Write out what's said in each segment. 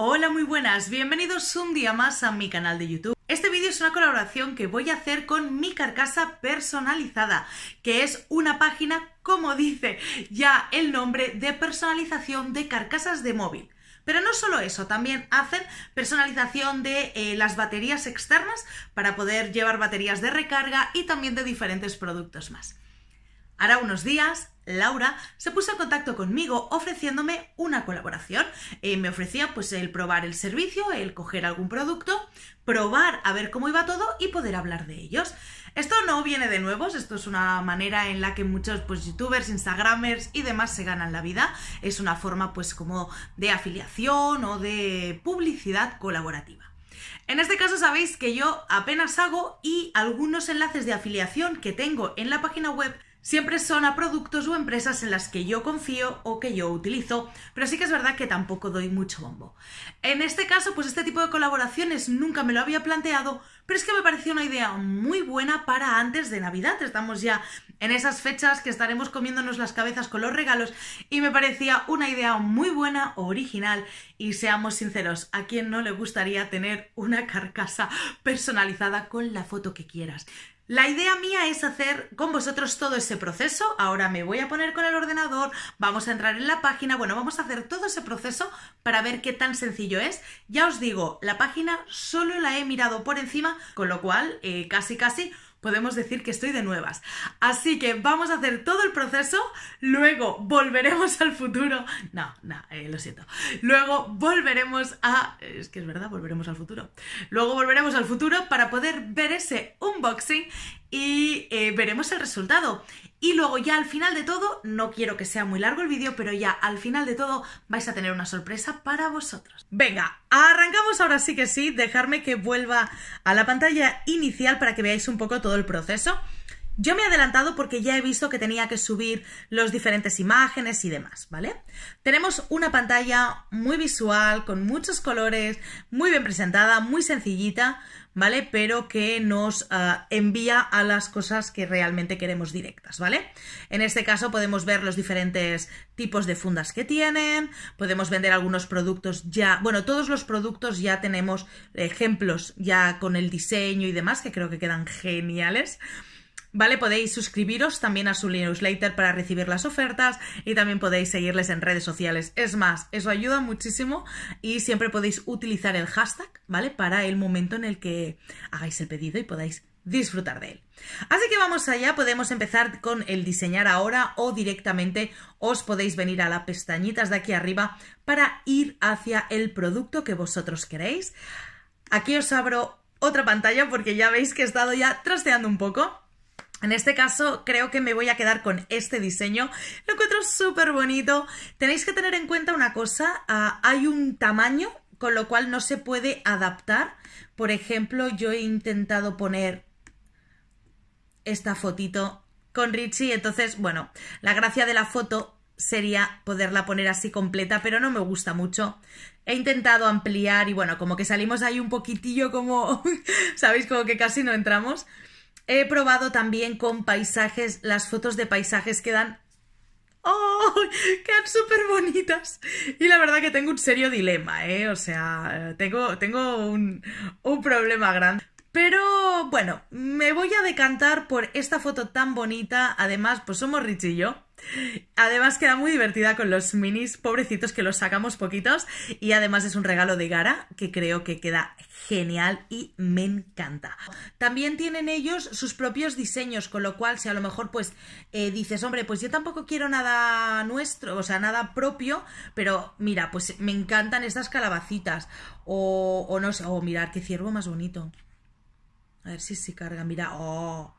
Hola, muy buenas, bienvenidos un día más a mi canal de YouTube. Este vídeo es una colaboración que voy a hacer con mi carcasa personalizada, que es una página, como dice ya el nombre, de personalización de carcasas de móvil. Pero no solo eso, también hacen personalización de eh, las baterías externas para poder llevar baterías de recarga y también de diferentes productos más. Ahora unos días, Laura se puso en contacto conmigo ofreciéndome una colaboración. Eh, me ofrecía pues el probar el servicio, el coger algún producto, probar a ver cómo iba todo y poder hablar de ellos. Esto no viene de nuevos, esto es una manera en la que muchos pues, youtubers, instagramers y demás se ganan la vida. Es una forma pues como de afiliación o de publicidad colaborativa. En este caso sabéis que yo apenas hago y algunos enlaces de afiliación que tengo en la página web Siempre son a productos o empresas en las que yo confío o que yo utilizo, pero sí que es verdad que tampoco doy mucho bombo. En este caso, pues este tipo de colaboraciones nunca me lo había planteado, pero es que me pareció una idea muy buena para antes de Navidad. Estamos ya en esas fechas que estaremos comiéndonos las cabezas con los regalos y me parecía una idea muy buena, original y seamos sinceros, ¿a quién no le gustaría tener una carcasa personalizada con la foto que quieras? La idea mía es hacer con vosotros todo ese proceso. Ahora me voy a poner con el ordenador, vamos a entrar en la página, bueno, vamos a hacer todo ese proceso para ver qué tan sencillo es. Ya os digo, la página solo la he mirado por encima, con lo cual eh, casi casi podemos decir que estoy de nuevas. Así que vamos a hacer todo el proceso, luego volveremos al futuro. No, no, eh, lo siento. Luego volveremos a... Eh, es que es verdad, volveremos al futuro. Luego volveremos al futuro para poder ver ese unboxing y eh, veremos el resultado. Y luego ya al final de todo, no quiero que sea muy largo el vídeo, pero ya al final de todo vais a tener una sorpresa para vosotros. Venga, arrancamos ahora sí que sí, dejarme que vuelva a la pantalla inicial para que veáis un poco todo el proceso. Yo me he adelantado porque ya he visto que tenía que subir las diferentes imágenes y demás, ¿vale? Tenemos una pantalla muy visual, con muchos colores, muy bien presentada, muy sencillita, ¿vale? Pero que nos ah, envía a las cosas que realmente queremos directas, ¿vale? En este caso podemos ver los diferentes tipos de fundas que tienen, podemos vender algunos productos ya, bueno, todos los productos ya tenemos ejemplos ya con el diseño y demás, que creo que quedan geniales. ¿Vale? Podéis suscribiros también a su newsletter para recibir las ofertas y también podéis seguirles en redes sociales. Es más, eso ayuda muchísimo y siempre podéis utilizar el hashtag, ¿vale? Para el momento en el que hagáis el pedido y podáis disfrutar de él. Así que vamos allá, podemos empezar con el diseñar ahora o directamente os podéis venir a las pestañitas de aquí arriba para ir hacia el producto que vosotros queréis. Aquí os abro otra pantalla porque ya veis que he estado ya trasteando un poco. En este caso creo que me voy a quedar con este diseño, lo encuentro súper bonito. Tenéis que tener en cuenta una cosa, ah, hay un tamaño con lo cual no se puede adaptar. Por ejemplo, yo he intentado poner esta fotito con Richie, entonces, bueno, la gracia de la foto sería poderla poner así completa, pero no me gusta mucho. He intentado ampliar y bueno, como que salimos ahí un poquitillo como, ¿sabéis? Como que casi no entramos. He probado también con paisajes, las fotos de paisajes quedan... ¡Oh! ¡Quedan súper bonitas! Y la verdad que tengo un serio dilema, ¿eh? O sea, tengo, tengo un, un problema grande. Pero bueno, me voy a decantar por esta foto tan bonita. Además, pues somos Rich y yo. Además queda muy divertida con los minis pobrecitos que los sacamos poquitos y además es un regalo de Gara que creo que queda genial y me encanta. También tienen ellos sus propios diseños, con lo cual si a lo mejor pues eh, dices, hombre, pues yo tampoco quiero nada nuestro, o sea, nada propio, pero mira, pues me encantan estas calabacitas o, no sé, o mirar qué ciervo más bonito. A ver si se carga, mira, oh,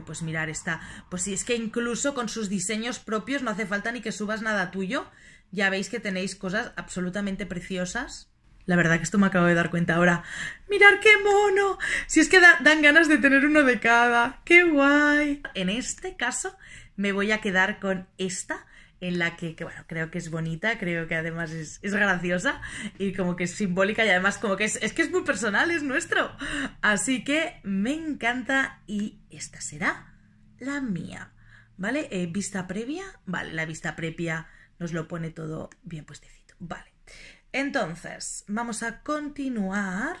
pues mirar esta. Pues si es que incluso con sus diseños propios no hace falta ni que subas nada tuyo. Ya veis que tenéis cosas absolutamente preciosas. La verdad que esto me acabo de dar cuenta ahora. ¡Mirar qué mono! Si es que dan ganas de tener uno de cada. ¡Qué guay! En este caso me voy a quedar con esta en la que, bueno, creo que es bonita, creo que además es, graciosa y como que es simbólica y además como que es, que es muy personal, es nuestro. Así que me encanta y esta será la mía. ¿Vale? Eh, vista previa, vale, la vista previa nos lo pone todo bien puestecito. Vale. Entonces, vamos a continuar.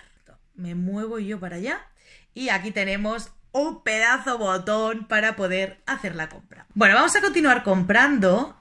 Me muevo yo para allá. Y aquí tenemos un pedazo botón para poder hacer la compra. Bueno, vamos a continuar comprando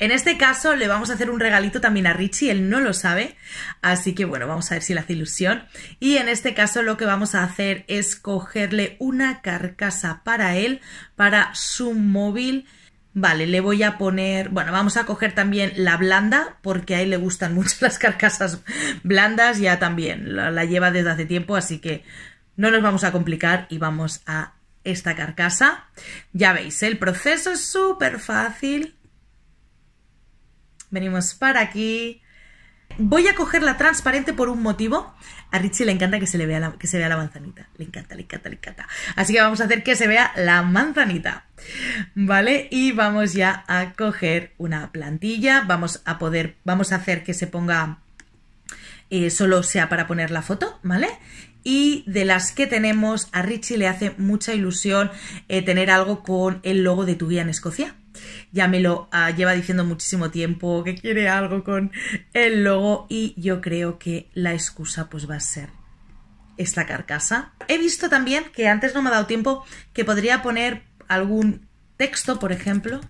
en este caso le vamos a hacer un regalito también a Richie, él no lo sabe, así que bueno, vamos a ver si le hace ilusión. Y en este caso lo que vamos a hacer es cogerle una carcasa para él, para su móvil. Vale, le voy a poner, bueno, vamos a coger también la blanda, porque a él le gustan mucho las carcasas blandas, ya también la, lleva desde hace tiempo, así que no nos vamos a complicar y vamos a esta carcasa. Ya veis, el proceso es súper fácil venimos para aquí. Voy a coger la transparente por un motivo. A Richie le encanta que se le vea la, que se vea la manzanita. Le encanta, le encanta, le encanta. Así que vamos a hacer que se vea la manzanita. ¿Vale? Y vamos ya a coger una plantilla. Vamos a poder, vamos a hacer que se ponga eh, solo sea para poner la foto, ¿vale? y de las que tenemos, a Richie le hace mucha ilusión eh, tener algo con el logo de tu guía en Escocia ya me lo ah, lleva diciendo muchísimo tiempo, que quiere algo con el logo y yo creo que la excusa pues va a ser esta carcasa. He visto también que antes no me ha dado tiempo que podría poner algún texto, por ejemplo.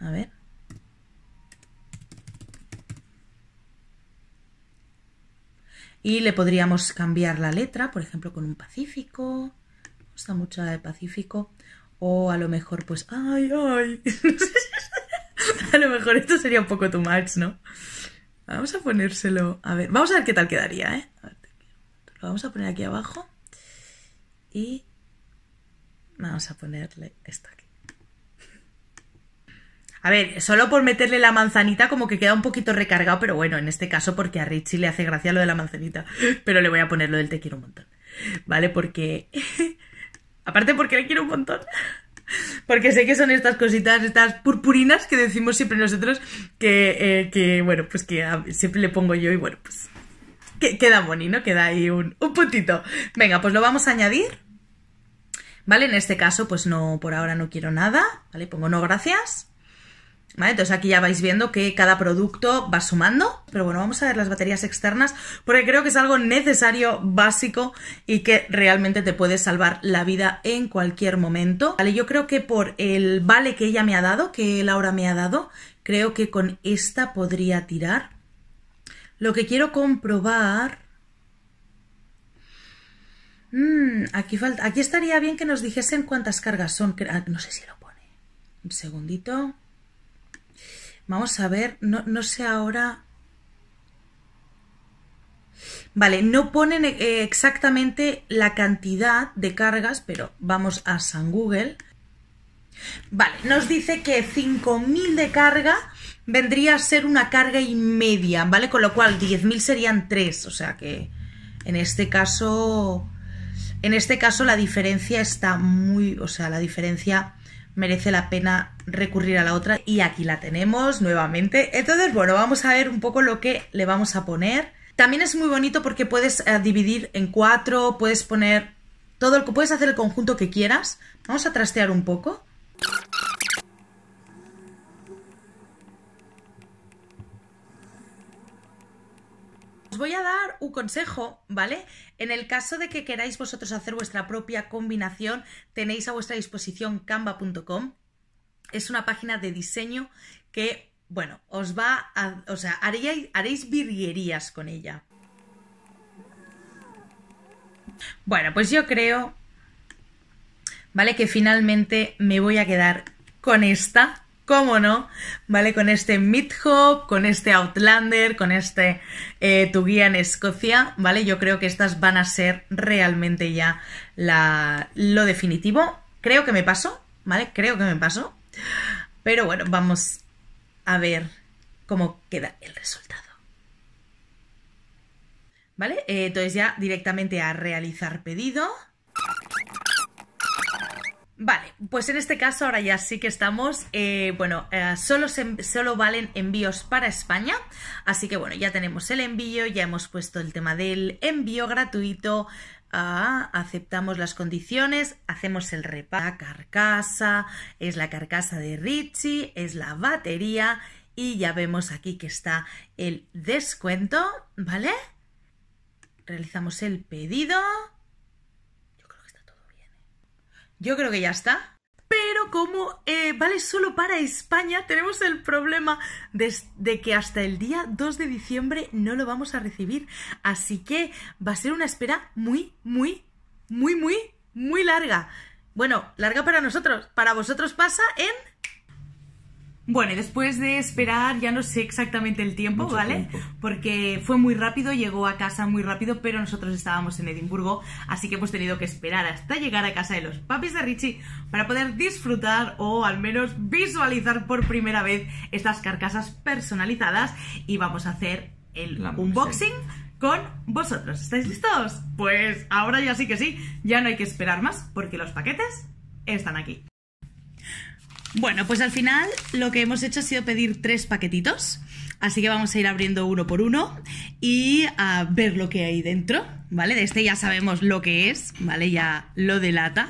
A ver. Y le podríamos cambiar la letra, por ejemplo, con un pacífico. Me gusta mucho la de pacífico. O a lo mejor, pues, ay, ay. a lo mejor esto sería un poco too much, ¿no? Vamos a ponérselo. A ver, vamos a ver qué tal quedaría, ¿eh? lo vamos a poner aquí abajo. Y vamos a ponerle esto aquí. A ver, solo por meterle la manzanita como que queda un poquito recargado, pero bueno, en este caso porque a Richie le hace gracia lo de la manzanita, pero le voy a poner lo del te quiero un montón, ¿vale? Porque Aparte porque le quiero un montón. Porque sé que son estas cositas, estas purpurinas que decimos siempre nosotros, que, eh, que bueno, pues que siempre le pongo yo y bueno, pues que, queda bonito, ¿no? Queda ahí un, un puntito. Venga, pues lo vamos a añadir. ¿Vale? En este caso, pues no, por ahora no quiero nada, ¿vale? Pongo no gracias entonces aquí ya vais viendo que cada producto va sumando, pero bueno, vamos a ver las baterías externas porque creo que es algo necesario, básico y que realmente te puede salvar la vida en cualquier momento. Vale, yo creo que por el vale que ella me ha dado, que Laura me ha dado, creo que con esta podría tirar. Lo que quiero comprobar... Mm, aquí, falta... aquí estaría bien que nos dijesen cuántas cargas son. Ah, no sé si lo pone. Un segundito. Vamos a ver, no, sé ahora. Vale, no ponen eh, exactamente la cantidad de cargas, pero vamos a San Google. Vale, nos dice que 5.000 de carga vendría a ser una carga y media, ¿vale? Con lo cual 10.000 serían 3, o sea que en este caso, en este caso la diferencia está muy, o sea, la diferencia merece la pena recurrir a la otra y aquí la tenemos nuevamente. Entonces, bueno, vamos a ver un poco lo que le vamos a poner. También es muy bonito porque puedes eh, dividir en cuatro, puedes poner todo lo que puedes hacer el conjunto que quieras. Vamos a trastear un poco. voy a dar un consejo, ¿vale? En el caso de que queráis vosotros hacer vuestra propia combinación, tenéis a vuestra disposición canva.com. Es una página de diseño que, bueno, os va a... O sea, haréis, haréis virguerías con ella. Bueno, pues yo creo, ¿vale? Que finalmente me voy a quedar con esta cómo no, ¿vale? Con este Midhop, con este Outlander, con este eh, Tu Guía en Escocia, ¿vale? Yo creo que estas van a ser realmente ya la, lo definitivo. Creo que me pasó, ¿vale? Creo que me pasó. Pero bueno, vamos a ver cómo queda el resultado. ¿Vale? Eh, entonces ya directamente a realizar pedido. Vale, pues en este caso ahora ya sí que estamos, eh, bueno, eh, solo, valen envíos para España, así que bueno, ya tenemos el envío, ya hemos puesto el tema del envío gratuito, ah, aceptamos las condiciones, hacemos el repaso. La carcasa, es la carcasa de Richie, es la batería y ya vemos aquí que está el descuento, ¿vale? Realizamos el pedido. Yo creo que ya está. Pero como eh, vale solo para España, tenemos el problema de, de, que hasta el día 2 de diciembre no lo vamos a recibir. Así que va a ser una espera muy, muy, muy, muy, muy larga. Bueno, larga para nosotros. Para vosotros pasa en bueno, y después de esperar, ya no sé exactamente el tiempo, ¿vale? Porque fue muy rápido, llegó a casa muy rápido, pero nosotros estábamos en Edimburgo, así que hemos tenido que esperar hasta llegar a casa de los papis de Richie para poder disfrutar o al menos visualizar por primera vez estas carcasas personalizadas y vamos a hacer el unboxing con vosotros. ¿Estáis listos? Pues ahora ya sí que sí, ya no hay que esperar más porque los paquetes están aquí. Bueno, pues al final lo que hemos hecho ha sido pedir tres paquetitos. Así que vamos a ir abriendo uno por uno y a ver lo que hay dentro, ¿vale? De este ya sabemos lo que es, ¿vale? Ya lo delata,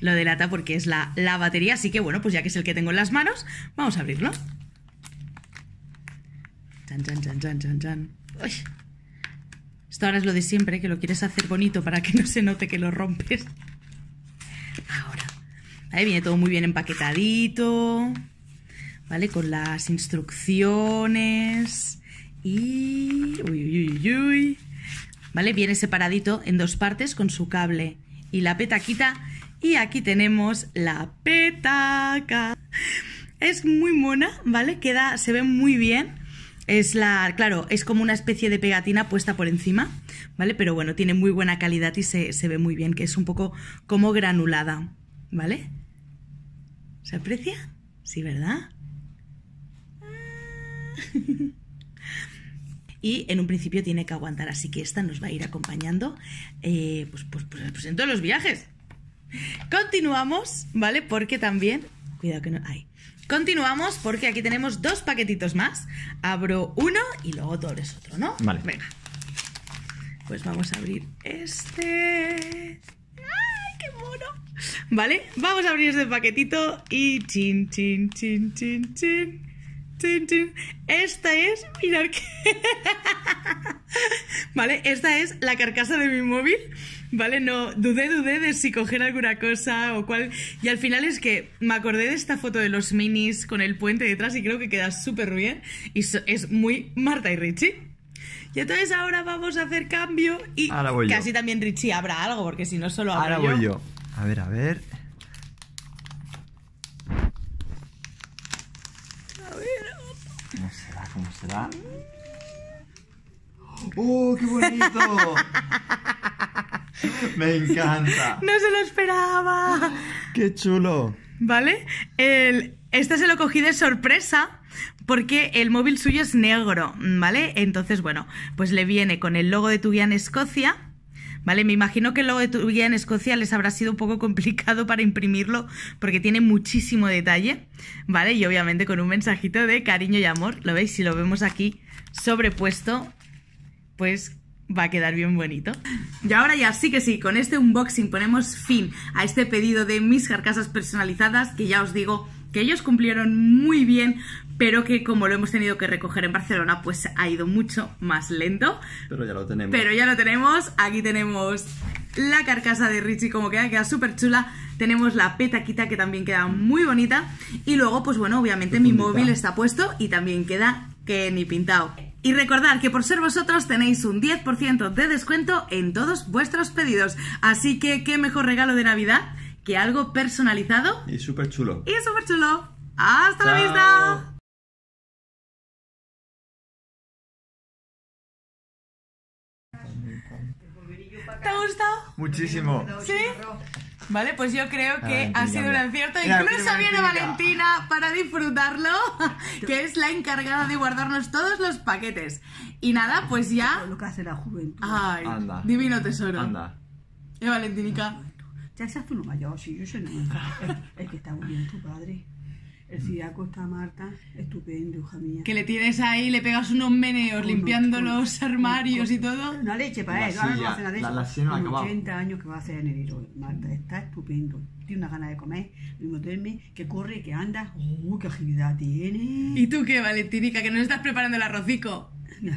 lo delata porque es la, batería. Así que bueno, pues ya que es el que tengo en las manos, vamos a abrirlo. Esto ahora es lo de siempre, que lo quieres hacer bonito para que no se note que lo rompes. Ahí Viene todo muy bien empaquetadito, ¿vale? Con las instrucciones y... Uy, uy, uy, uy. ¿Vale? Viene separadito en dos partes con su cable y la petaquita. Y aquí tenemos la petaca. Es muy mona, ¿vale? Queda, se ve muy bien. Es la, claro, es como una especie de pegatina puesta por encima, ¿vale? Pero bueno, tiene muy buena calidad y se, se ve muy bien, que es un poco como granulada, ¿vale? ¿Se aprecia? Sí, ¿verdad? Ah. y en un principio tiene que aguantar, así que esta nos va a ir acompañando eh, pues, pues, pues, pues, en todos los viajes. Continuamos, ¿vale? Porque también... Cuidado que no... hay Continuamos porque aquí tenemos dos paquetitos más. Abro uno y luego tú abres otro, ¿no? Vale. Venga. Pues vamos a abrir este... ¡Qué mono! ¿Vale? Vamos a abrir este paquetito y chin, chin, chin, chin, chin. Chin, Esta es, mirad que... vale, esta es la carcasa de mi móvil. Vale, no, dudé, dudé de si coger alguna cosa o cuál. Y al final es que me acordé de esta foto de los minis con el puente detrás y creo que queda súper bien. Y es muy Marta y Richie. Y entonces ahora vamos a hacer cambio y casi también Richie habrá algo, porque si no solo habrá. Ahora voy yo. A ver, a ver. A ver. ¿Cómo será? ¿Cómo será? ¡Oh, qué bonito! Me encanta. No se lo esperaba. ¡Qué chulo! ¿Vale? este se lo cogí de sorpresa porque el móvil suyo es negro, ¿vale? Entonces, bueno, pues le viene con el logo de tu guía en Escocia. ¿Vale? Me imagino que el logo de tu guía en Escocia les habrá sido un poco complicado para imprimirlo porque tiene muchísimo detalle, ¿vale? Y obviamente con un mensajito de cariño y amor, ¿lo veis? Si lo vemos aquí sobrepuesto, pues va a quedar bien bonito. Y ahora ya sí que sí, con este unboxing ponemos fin a este pedido de mis carcasas personalizadas que ya os digo que ellos cumplieron muy bien, pero que como lo hemos tenido que recoger en Barcelona, pues ha ido mucho más lento. Pero ya lo tenemos. Pero ya lo tenemos. Aquí tenemos la carcasa de Richie como queda, queda súper chula. Tenemos la petaquita que también queda muy bonita. Y luego, pues bueno, obviamente mi móvil está puesto y también queda que ni pintado. Y recordad que por ser vosotros tenéis un 10% de descuento en todos vuestros pedidos. Así que, ¿qué mejor regalo de Navidad? que algo personalizado. Y súper chulo. Y súper chulo. Hasta la vista. ¿Te ha gustado? Muchísimo. ¿Sí? Vale, pues yo creo que ha sido un acierto. Incluso viene Valentina para disfrutarlo, que es la encargada de guardarnos todos los paquetes. Y nada, pues ya. Lo que hace la juventud. divino tesoro. Anda. ¿Eh, Valentinica? Ya se tú uno mayor, si yo soy una el, que está muy bien tu padre. El cidaco mm. está Marta, estupendo, hija mía. Que le tienes ahí, le pegas unos meneos limpiando los armarios y todo. Una leche para él, a no hace 80 años que va a hacer en enero, Marta, está estupendo. Tiene una gana de comer, mismo duerme, que corre, que anda. Uh, qué agilidad tiene! ¿Y tú qué, Valentínica, que no estás preparando el arrocico?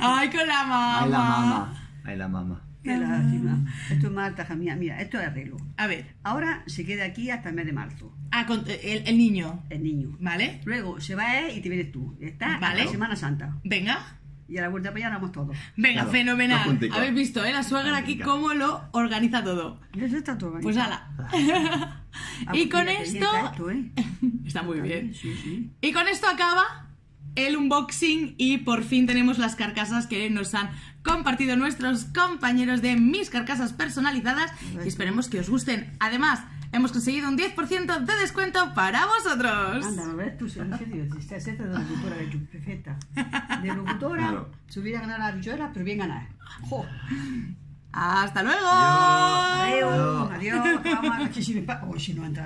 ¡Ay, con la mamá! ¡Ay, la mamá! ¡Ay, la mamá! Qué lástima. Ah. Esto es Marta, Jamía. Mira, esto es arreglo. A ver. Ahora se queda aquí hasta el mes de marzo. Ah, el, niño. El niño. Vale. Luego se va él y te vienes tú. Está vale. Semana Santa. Venga. Y a la vuelta para allá vamos todos. Venga, fenomenal. Habéis visto, ¿eh? La suegra aquí cómo lo organiza todo. Eso está todo Pues ala. Ah. y con ah, pues esto... Está ¿eh? muy bien. Y con esto acaba el unboxing y por fin tenemos las carcasas que nos han compartido nuestros compañeros de mis carcasas personalizadas y esperemos que os gusten. Además, hemos conseguido un 10% de descuento para vosotros. Anda, a ver tú, se non sei Estás de locutora de è De locutora, no. subir a ganar la bichuela, pero bien ganar. ¡Jo! ¡Hasta luego! Adiós. Adiós. Adiós. Adiós. Adiós. Adiós. Adiós. Adiós.